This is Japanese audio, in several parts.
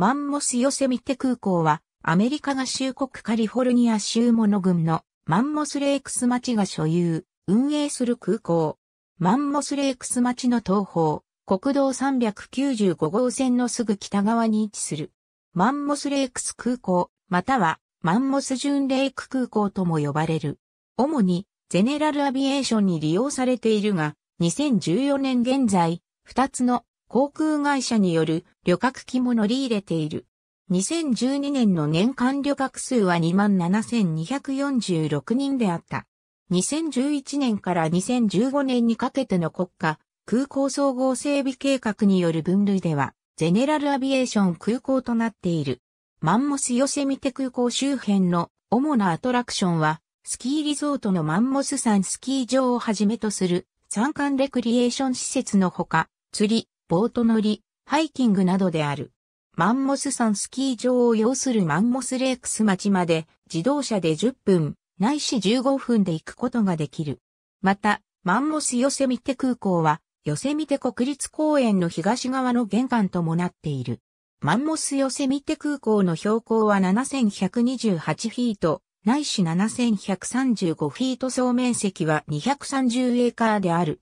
マンモスヨセミテ空港は、アメリカ合衆国カリフォルニア州モノ郡のマンモスレイクス町が所有、運営する空港。マンモスレイクス町の東方、国道395号線のすぐ北側に位置する。マンモスレイクス空港、またはマンモスジュンレイク空港とも呼ばれる。主にゼネラルアビエーションに利用されているが、2014年現在、2つの航空会社による旅客機も乗り入れている。2012年の年間旅客数は27,246人であった。2011年から2015年にかけての国家空港総合整備計画による分類では、ゼネラルアビエーション空港となっている。マンモスヨセミテ空港周辺の主なアトラクションは、スキーリゾートのマンモス山スキー場をはじめとする山間レクリエーション施設のほか、釣り、ボート乗り、ハイキングなどである。マンモス山スキー場を要するマンモスレークス町まで自動車で10分、ないし15分で行くことができる。また、マンモスヨセミテ空港は、ヨセミテ国立公園の東側の玄関ともなっている。マンモスヨセミテ空港の標高は7128フィート、ないし7135フィート総面積は230エーカーである。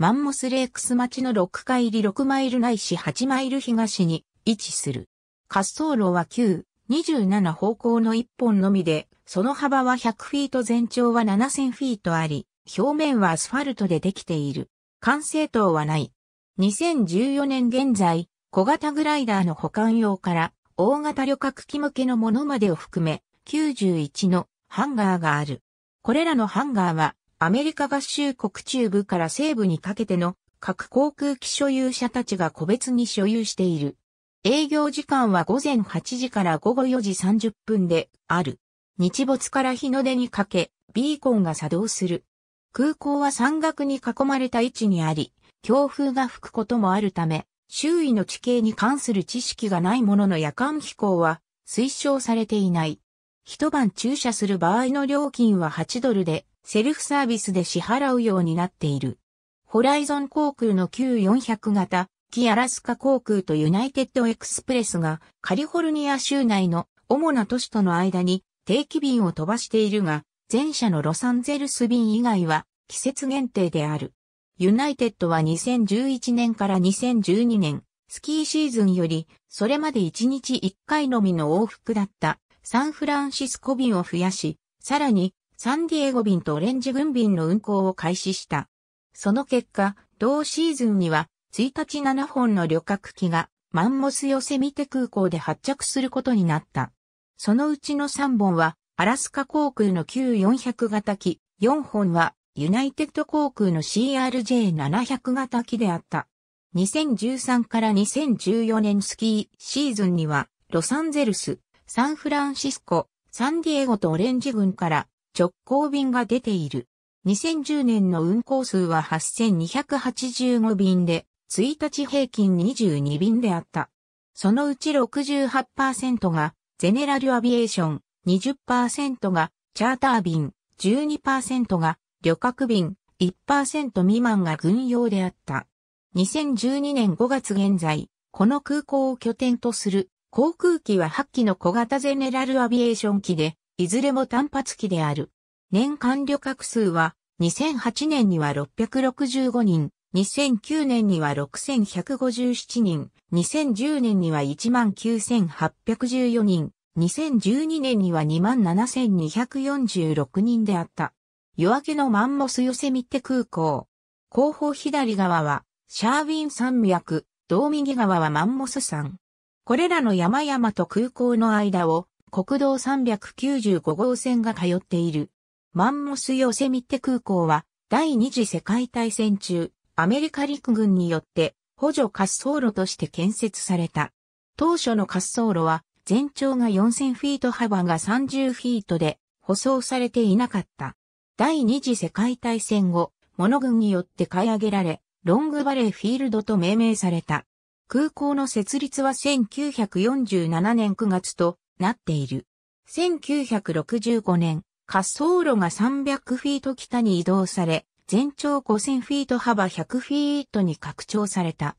マンモスレークス町の6階入り6マイルないし8マイル東に位置する。滑走路は9、27方向の1本のみで、その幅は100フィート全長は7000フィートあり、表面はアスファルトでできている。完成塔はない。2014年現在、小型グライダーの保管用から大型旅客機向けのものまでを含め91のハンガーがある。これらのハンガーはアメリカ合衆国中部から西部にかけての各航空機所有者たちが個別に所有している。営業時間は午前8時から午後4時30分である。日没から日の出にかけ、ビーコンが作動する。空港は山岳に囲まれた位置にあり、強風が吹くこともあるため、周囲の地形に関する知識がないものの夜間飛行は推奨されていない。一晩駐車する場合の料金は8ドルで、セルフサービスで支払うようになっている。ホライゾン航空の Q400 型、キアラスカ航空とユナイテッドエクスプレスがカリフォルニア州内の主な都市との間に定期便を飛ばしているが、前者のロサンゼルス便以外は季節限定である。ユナイテッドは2011年から2012年、スキーシーズンより、それまで1日1回のみの往復だったサンフランシスコ便を増やし、さらにサンディエゴ便とオレンジ軍便の運航を開始した。その結果、同シーズンには1日7本の旅客機がマンモスヨセミテ空港で発着することになった。そのうちの3本はアラスカ航空の Q400 型機、4本はユナイテッド航空の CRJ700 型機であった。2013から2014年スキーシーズンにはロサンゼルス、サンフランシスコ、サンディエゴとオレンジ軍から直行便が出ている。2010年の運行数は8285便で、1日平均22便であった。そのうち68%がゼネラルアビエーション、20%がチャーター便、12%が旅客便、1%未満が軍用であった。2012年5月現在、この空港を拠点とする航空機は8機の小型ゼネラルアビエーション機で、いずれも単発期である。年間旅客数は、2008年には665人、2009年には6157人、2010年には19814人、2012年には27246人であった。夜明けのマンモスヨセミって空港。後方左側は、シャーウィン山脈、道右側はマンモス山。これらの山々と空港の間を、国道395号線が通っている。マンモスヨセミッテ。空港は第二次世界大戦中、アメリカ陸軍によって補助滑走路として建設された。当初の滑走路は全長が4000フィート幅が30フィートで舗装されていなかった。第二次世界大戦後、モノ軍によって買い上げられ、ロングバレーフィールドと命名された。空港の設立は1947年9月となっている。1965年、滑走路が300フィート北に移動され、全長5000フィート幅100フィートに拡張された。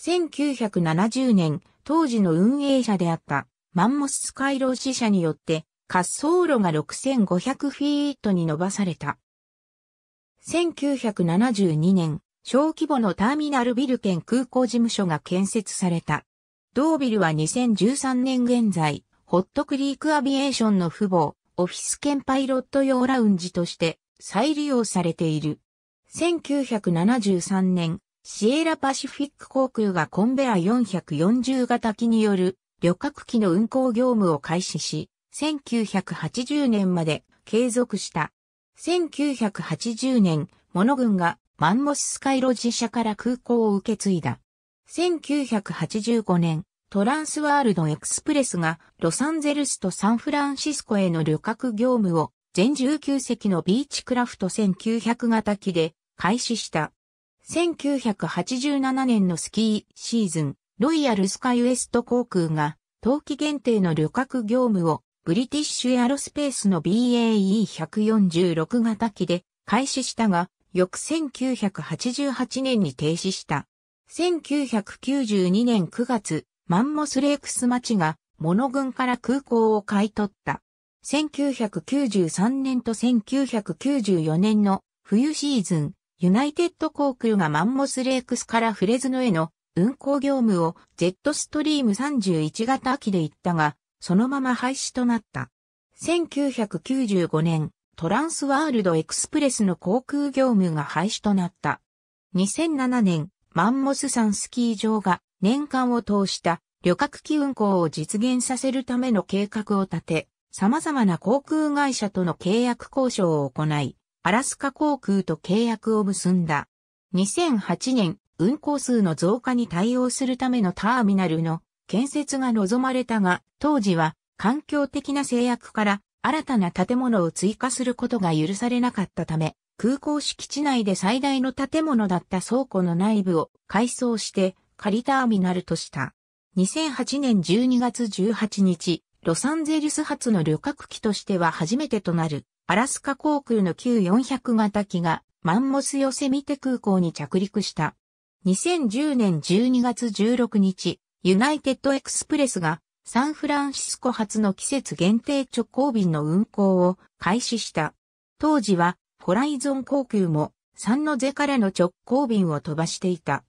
1970年、当時の運営者であったマンモススカイロー支社によって滑走路が6500フィートに伸ばされた。1972年、小規模のターミナルビル兼空港事務所が建設された。同ビルは2013年現在、ホットクリークアビエーションの父母、オフィス兼パイロット用ラウンジとして再利用されている。1973年、シエラパシフィック航空がコンベア440型機による旅客機の運航業務を開始し、1980年まで継続した。1980年、モノ軍がマンモススカイロジ社から空港を受け継いだ。1985年、トランスワールドエクスプレスがロサンゼルスとサンフランシスコへの旅客業務を全19隻のビーチクラフト1900型機で開始した。1987年のスキーシーズン、ロイヤルスカイウエスト航空が冬季限定の旅客業務をブリティッシュエアロスペースの BAE146 型機で開始したが、翌1988年に停止した。1992年9月、マンモスレークス町が、モノ軍から空港を買い取った。1993年と1994年の冬シーズン、ユナイテッド航空がマンモスレークスからフレズノへの運航業務をジェットストリーム31型機で行ったが、そのまま廃止となった。1995年、トランスワールドエクスプレスの航空業務が廃止となった。2007年、マンモス山スキー場が年間を通した旅客機運航を実現させるための計画を立て、様々な航空会社との契約交渉を行い、アラスカ航空と契約を結んだ。2008年、運航数の増加に対応するためのターミナルの建設が望まれたが、当時は環境的な制約から新たな建物を追加することが許されなかったため、空港敷地内で最大の建物だった倉庫の内部を改装して仮ターミナルとした。2008年12月18日、ロサンゼルス発の旅客機としては初めてとなる、アラスカ航空の Q400 型機がマンモスヨセミテ空港に着陸した。2010年12月16日、ユナイテッドエクスプレスがサンフランシスコ発の季節限定直行便の運航を開始した。当時はホライゾン航空もサンノゼからの直行便を飛ばしていた。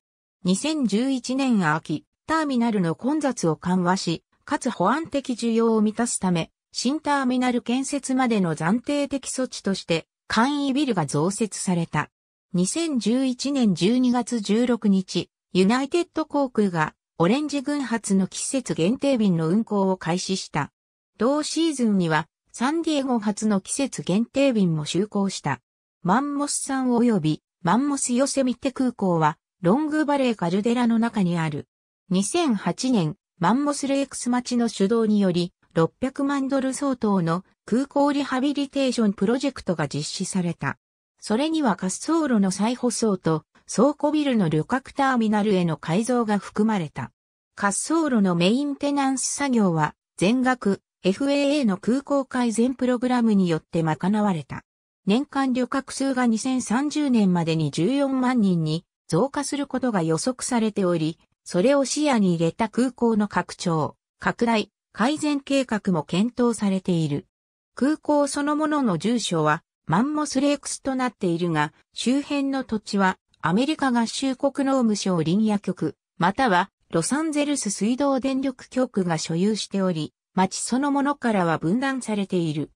2011年秋、ターミナルの混雑を緩和し、かつ保安的需要を満たすため、新ターミナル建設までの暫定的措置として、簡易ビルが増設された。2011年12月16日、ユナイテッド航空がオレンジ軍発の季節限定便の運航を開始した。同シーズンにはサンディエゴ発の季節限定便も就航した。マンモスん及びマンモスヨセミテ空港はロングバレーカルデラの中にある。2008年、マンモスレークス町の主導により、600万ドル相当の空港リハビリテーションプロジェクトが実施された。それには滑走路の再舗装と倉庫ビルの旅客ターミナルへの改造が含まれた。滑走路のメインテナンス作業は全額 FAA の空港改善プログラムによって賄われた。年間旅客数が2030年までに14万人に増加することが予測されており、それを視野に入れた空港の拡張、拡大、改善計画も検討されている。空港そのものの住所はマンモスレークスとなっているが、周辺の土地はアメリカ合衆国農務省林野局、またはロサンゼルス水道電力局が所有しており、町そのものからは分断されている。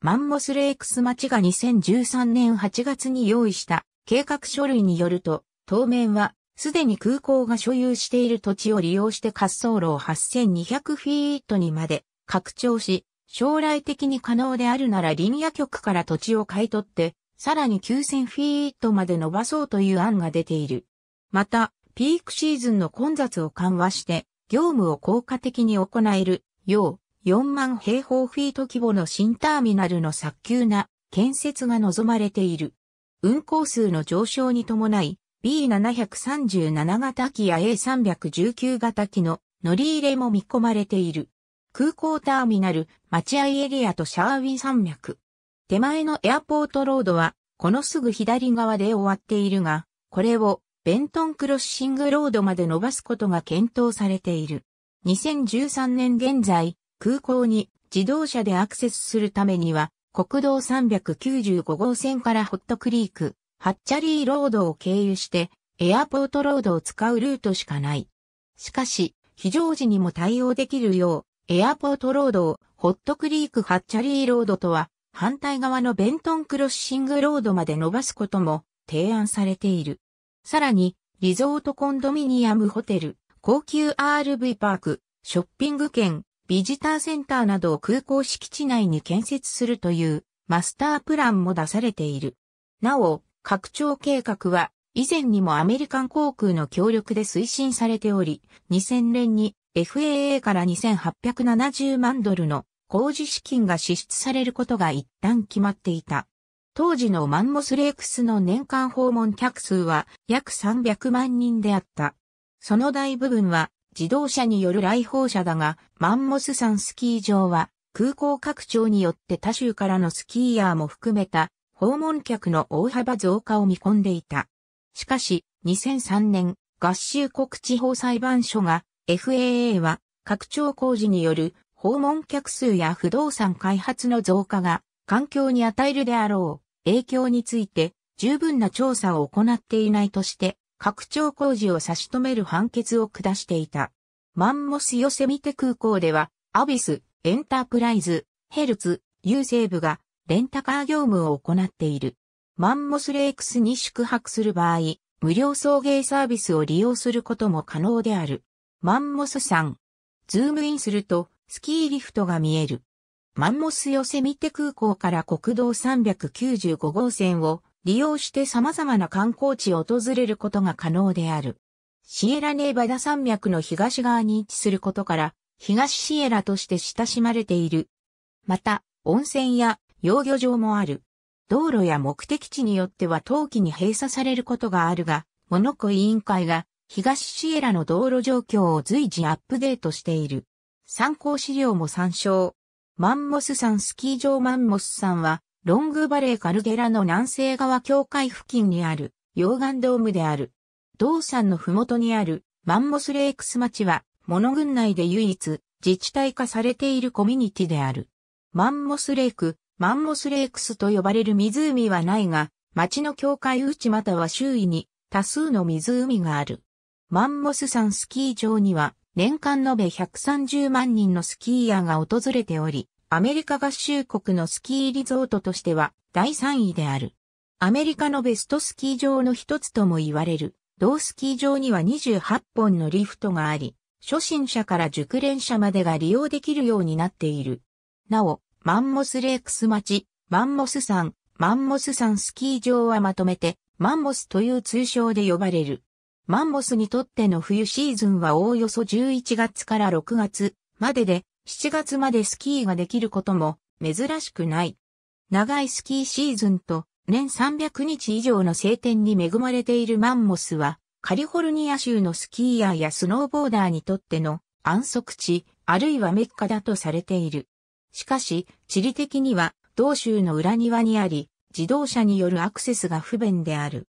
マンモスレークス町が2013年8月に用意した計画書類によると、当面は、すでに空港が所有している土地を利用して滑走路を8200フィートにまで拡張し、将来的に可能であるなら林野局から土地を買い取って、さらに9000フィートまで伸ばそうという案が出ている。また、ピークシーズンの混雑を緩和して、業務を効果的に行えるよう、4万平方フィート規模の新ターミナルの早急な建設が望まれている。運行数の上昇に伴い、B737 型機や A319 型機の乗り入れも見込まれている。空港ターミナル、待合エリアとシャーウィン山脈。手前のエアポートロードは、このすぐ左側で終わっているが、これをベントンクロッシングロードまで伸ばすことが検討されている。2013年現在、空港に自動車でアクセスするためには、国道395号線からホットクリーク、ハッチャリーロードを経由して、エアポートロードを使うルートしかない。しかし、非常時にも対応できるよう、エアポートロードをホットクリークハッチャリーロードとは、反対側のベントンクロッシングロードまで伸ばすことも提案されている。さらに、リゾートコンドミニアムホテル、高級 RV パーク、ショッピング券、ビジターセンターなどを空港敷地内に建設するというマスタープランも出されている。なお、拡張計画は以前にもアメリカン航空の協力で推進されており、2000年に FAA から2870万ドルの工事資金が支出されることが一旦決まっていた。当時のマンモスレークスの年間訪問客数は約300万人であった。その大部分は自動車による来訪者だが、マンモス山スキー場は空港拡張によって他州からのスキーヤーも含めた訪問客の大幅増加を見込んでいた。しかし、2003年、合衆国地方裁判所が FAA は拡張工事による訪問客数や不動産開発の増加が環境に与えるであろう影響について十分な調査を行っていないとして拡張工事を差し止める判決を下していた。マンモスヨセミテ空港ではアビス、エンタープライズ、ヘルツ、郵政部がレンタカー業務を行っている。マンモスレイクスに宿泊する場合、無料送迎サービスを利用することも可能である。マンモス山。ズームインすると、スキーリフトが見える。マンモスヨセミテ空港から国道395号線を利用して様々な観光地を訪れることが可能である。シエラネーバダ山脈の東側に位置することから、東シエラとして親しまれている。また、温泉や養魚場もある。道路や目的地によっては冬季に閉鎖されることがあるが、モノコ委員会が東シエラの道路状況を随時アップデートしている。参考資料も参照。マンモス山スキー場マンモス山は、ロングバレーカルゲラの南西側境界付近にある溶岩ドームである。道山の麓にあるマンモスレイクス町は、モノ郡内で唯一自治体化されているコミュニティである。マンモスレイク、マンモスレークスと呼ばれる湖はないが、町の境界内または周囲に多数の湖がある。マンモス山スキー場には年間延べ130万人のスキーヤーが訪れており、アメリカ合衆国のスキーリゾートとしては第3位である。アメリカのベストスキー場の一つとも言われる、同スキー場には28本のリフトがあり、初心者から熟練者までが利用できるようになっている。なお、マンモスレークス町、マンモス山、マンモス山スキー場はまとめて、マンモスという通称で呼ばれる。マンモスにとっての冬シーズンはおおよそ11月から6月までで、7月までスキーができることも珍しくない。長いスキーシーズンと年300日以上の晴天に恵まれているマンモスは、カリフォルニア州のスキーヤーやスノーボーダーにとっての安息地、あるいはメッカだとされている。しかし、地理的には、同州の裏庭にあり、自動車によるアクセスが不便である。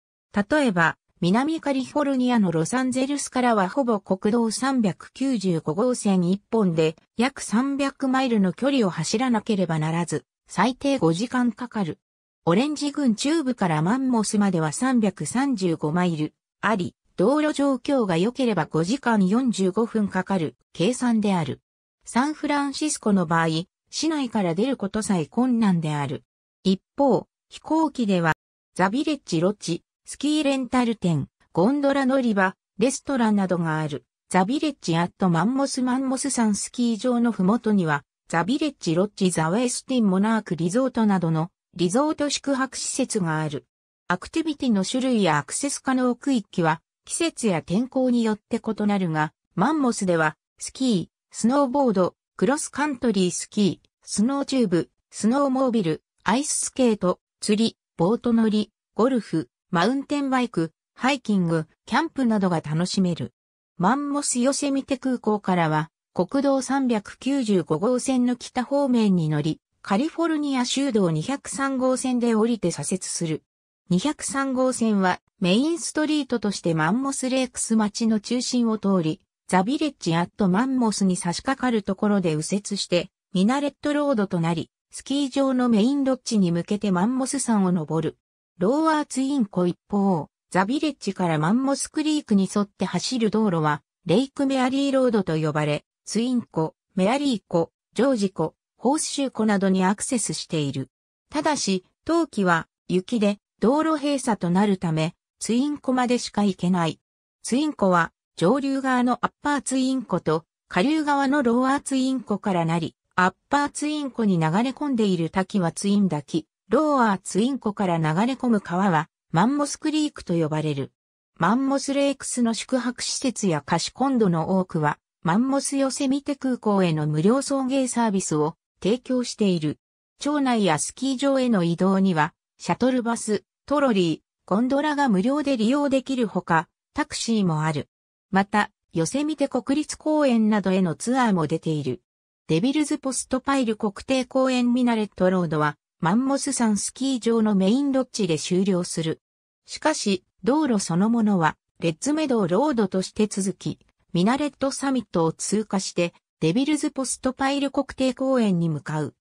例えば、南カリフォルニアのロサンゼルスからはほぼ国道395号線1本で約300マイルの距離を走らなければならず、最低5時間かかる。オレンジ郡中部からマンモスまでは335マイルあり、道路状況が良ければ5時間45分かかる計算である。サンフランシスコの場合、市内から出ることさえ困難である。一方、飛行機では、ザビレッジロッジ、スキーレンタル店、ゴンドラ乗り場、レストランなどがある。ザビレッジアットマンモスマンモス山スキー場のふもとには、ザビレッジロッジザウェスティンモナークリゾートなどのリゾート宿泊施設がある。アクティビティの種類やアクセス可能区域は季節や天候によって異なるが、マンモスではスキー、スノーボード、クロスカントリースキー、スノーチューブ、スノーモービル、アイススケート、釣り、ボート乗り、ゴルフ、マウンテンバイク、ハイキング、キャンプなどが楽しめる。マンモスヨセミテ空港からは、国道395号線の北方面に乗り、カリフォルニア州道203号線で降りて左折する。203号線はメインストリートとしてマンモスレークス町の中心を通り、ザビレッジアットマンモスに差し掛かるところで右折して、ミナレットロードとなり、スキー場のメインロッジに向けてマンモス山を登る。ローアーツインコ一方、ザビレッジからマンモスクリークに沿って走る道路は、レイクメアリーロードと呼ばれ、ツインコ、メアリー湖、ジョージ湖、ホースシュー湖などにアクセスしている。ただし、冬季は雪で道路閉鎖となるため、ツインコまでしか行けない。ツインコは上流側のアッパーツイン湖と下流側のローアーツイン湖からなり、アッパーツイン湖に流れ込んでいる滝はツイン滝、ローアーツイン湖から流れ込む川はマンモスクリークと呼ばれる。マンモスレイクスの宿泊施設や貸しコンドの多くは、マンモスヨセミテ空港への無料送迎サービスを提供している。町内やスキー場への移動には、シャトルバス、トロリー、ゴンドラが無料で利用できるほか、タクシーもある。また、ヨセミテ国立公園などへのツアーも出ている。デビルズポストパイル国定公園ミナレットロードは、マンモス山スキー場のメインロッジで終了する。しかし、道路そのものは、レッズメドロードとして続き、ミナレットサミットを通過して、デビルズポストパイル国定公園に向かう。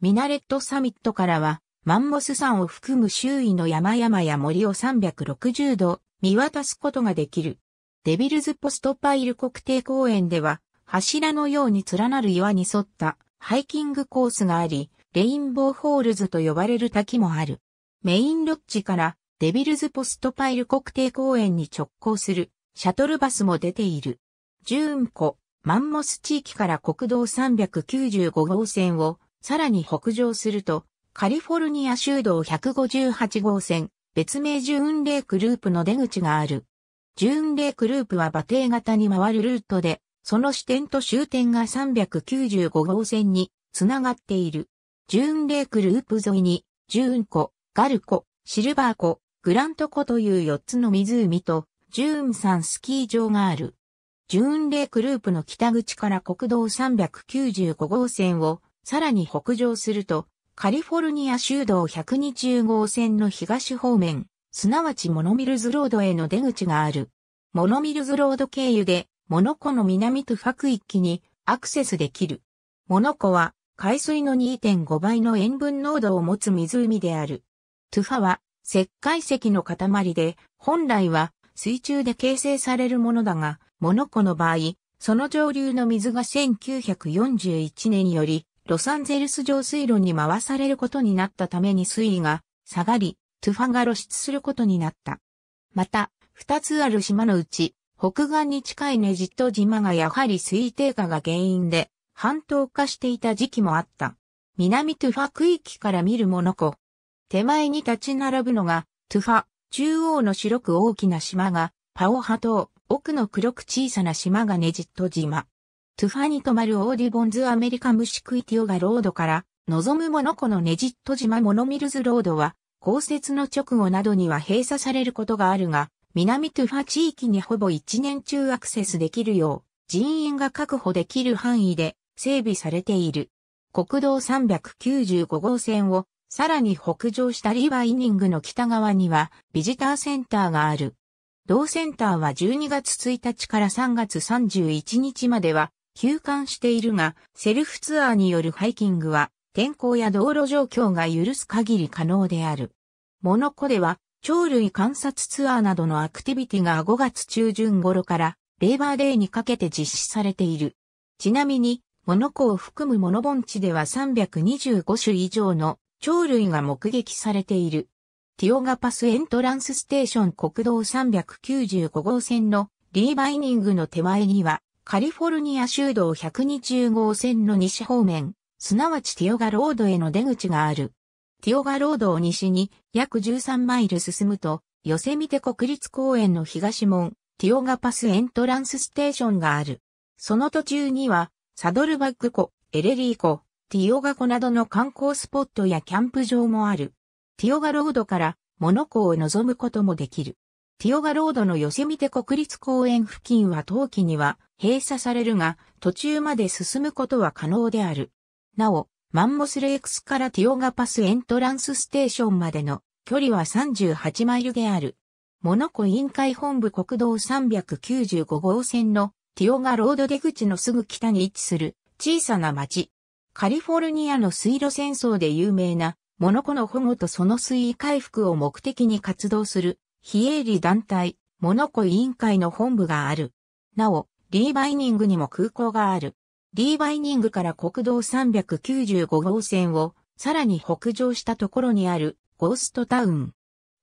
ミナレットサミットからは、マンモス山を含む周囲の山々や森を360度見渡すことができる。デビルズポストパイル国定公園では、柱のように連なる岩に沿ったハイキングコースがあり、レインボーホールズと呼ばれる滝もある。メインロッジからデビルズポストパイル国定公園に直行するシャトルバスも出ている。ジューン湖、マンモス地域から国道395号線をさらに北上すると、カリフォルニア州道158号線、別名ジューンレイクループの出口がある。純礼クループは馬蹄型に回るルートで、その始点と終点が395号線につながっている。純礼クループ沿いに、ジューン湖、ガル湖、シルバー湖、グラント湖という4つの湖と、ジューン山スキー場がある。ジューンレイクループの北口から国道395号線をさらに北上すると、カリフォルニア州道120号線の東方面、すなわちモノミルズロードへの出口がある。モノミルズロード経由で、モノコの南トゥファク一気にアクセスできる。モノコは、海水の2.5倍の塩分濃度を持つ湖である。トゥファは、石灰石の塊で、本来は水中で形成されるものだが、モノコの場合、その上流の水が1941年より、ロサンゼルス上水路に回されることになったために水位が下がり、トゥファが露出することになった。また、二つある島のうち、北岸に近いネジット島がやはり水底下が原因で、半島化していた時期もあった。南トゥファ区域から見るモノコ。手前に立ち並ぶのが、トゥファ、中央の白く大きな島が、パオハ島、奥の黒く小さな島がネジット島。トゥファに泊まるオーディボンズアメリカムシクイティオガロードから、望むモノコのネジット島モノミルズロードは、降雪の直後などには閉鎖されることがあるが、南トゥファ地域にほぼ一年中アクセスできるよう、人員が確保できる範囲で整備されている。国道395号線をさらに北上したリバイニングの北側にはビジターセンターがある。同センターは12月1日から3月31日までは休館しているが、セルフツアーによるハイキングは天候や道路状況が許す限り可能である。モノコでは、鳥類観察ツアーなどのアクティビティが5月中旬頃からレーバーデーにかけて実施されている。ちなみに、モノコを含むモノ盆地では325種以上の鳥類が目撃されている。ティオガパスエントランスステーション国道395号線のリーバイニングの手前には、カリフォルニア州道120号線の西方面、すなわちティオガロードへの出口がある。ティオガロードを西に約13マイル進むと、ヨセミテ国立公園の東門、ティオガパスエントランスステーションがある。その途中には、サドルバッグ湖、エレリー湖、ティオガ湖などの観光スポットやキャンプ場もある。ティオガロードからモノコを望むこともできる。ティオガロードのヨセミテ国立公園付近は冬季には閉鎖されるが、途中まで進むことは可能である。なお、マンモスレークスからティオガパスエントランスステーションまでの距離は38マイルである。モノコ委員会本部国道395号線のティオガロード出口のすぐ北に位置する小さな町。カリフォルニアの水路戦争で有名なモノコの保護とその水位回復を目的に活動する非営利団体モノコ委員会の本部がある。なお、リーバイニングにも空港がある。リーバイニングから国道395号線をさらに北上したところにあるゴーストタウン。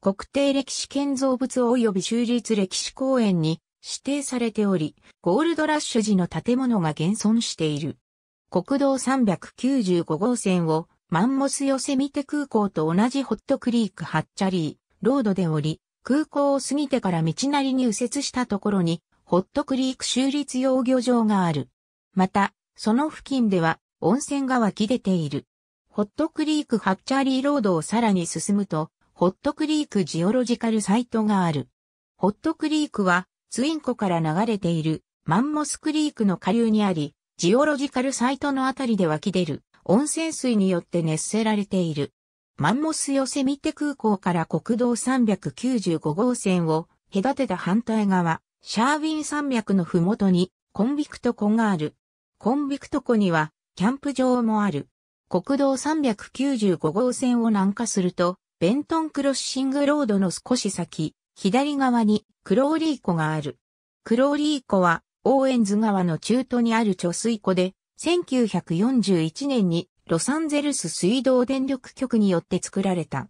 国定歴史建造物及び州立歴史公園に指定されており、ゴールドラッシュ時の建物が現存している。国道395号線をマンモスヨセミテ空港と同じホットクリークハッチャリーロードで降り、空港を過ぎてから道なりに右折したところに、ホットクリーク州立養魚場がある。また、その付近では温泉が湧き出ている。ホットクリークハッチャーリーロードをさらに進むと、ホットクリークジオロジカルサイトがある。ホットクリークはツイン湖から流れているマンモスクリークの下流にあり、ジオロジカルサイトのあたりで湧き出る温泉水によって熱せられている。マンモスヨセミテ空港から国道395号線を隔てた反対側、シャーウィン山脈のふもとにコンビクト湖がある。コンビクト湖には、キャンプ場もある。国道395号線を南下すると、ベントンクロッシングロードの少し先、左側にクローリー湖がある。クローリー湖は、オーエンズ川の中途にある貯水湖で、1941年にロサンゼルス水道電力局によって作られた。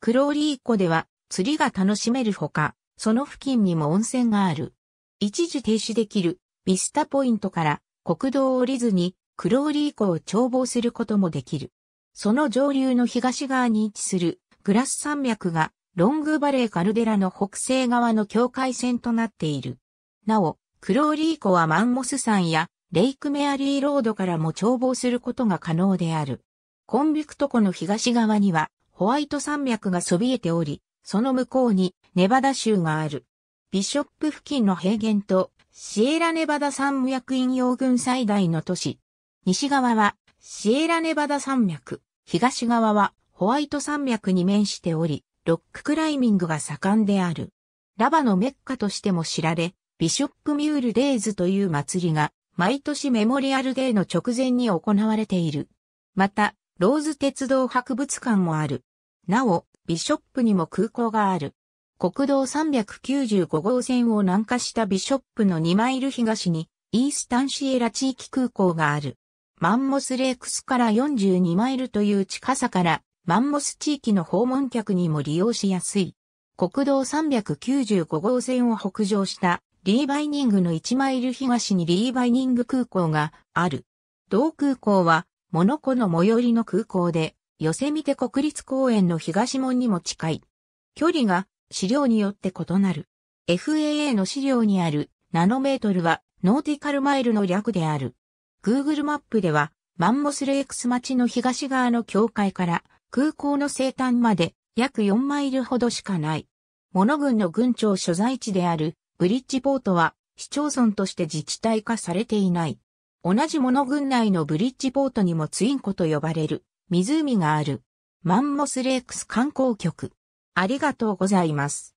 クローリー湖では釣りが楽しめるほか、その付近にも温泉がある。一時停止できるビスタポイントから国道を降りずに、クローリー湖を眺望することもできる。その上流の東側に位置するグラス山脈がロングバレーカルデラの北西側の境界線となっている。なお、クローリー湖はマンモス山やレイクメアリーロードからも眺望することが可能である。コンビクト湖の東側にはホワイト山脈がそびえており、その向こうにネバダ州がある。ビショップ付近の平原とシエラネバダ山脈引用軍最大の都市。西側はシエラネバダ山脈、東側はホワイト山脈に面しており、ロッククライミングが盛んである。ラバのメッカとしても知られ、ビショップミュールデイズという祭りが毎年メモリアルデーの直前に行われている。また、ローズ鉄道博物館もある。なお、ビショップにも空港がある。国道395号線を南下したビショップの2マイル東に、イースタンシエラ地域空港がある。マンモスレークスから42マイルという近さから、マンモス地域の訪問客にも利用しやすい。国道395号線を北上したリーバイニングの1マイル東にリーバイニング空港がある。同空港は、モノコの最寄りの空港で、ヨセミテ国立公園の東門にも近い。距離が資料によって異なる。FAA の資料にあるナノメートルはノーティカルマイルの略である。Google マップではマンモスレークス町の東側の境界から空港の西端まで約4マイルほどしかない。モノ軍の軍庁所在地であるブリッジポートは市町村として自治体化されていない。同じモノ軍内のブリッジポートにもツインコと呼ばれる湖がある。マンモスレークス観光局。ありがとうございます。